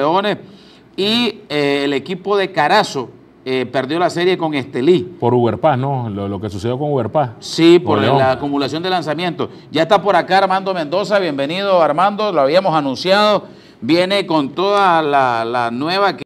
Leones. Y eh, el equipo de Carazo eh, perdió la serie con Estelí. Por Uberpaz, ¿no? Lo, que sucedió con Uberpaz. Sí, por la acumulación de lanzamientos. Ya está por acá Armando Mendoza. Bienvenido, Armando. Lo habíamos anunciado. Viene con toda la, la nueva.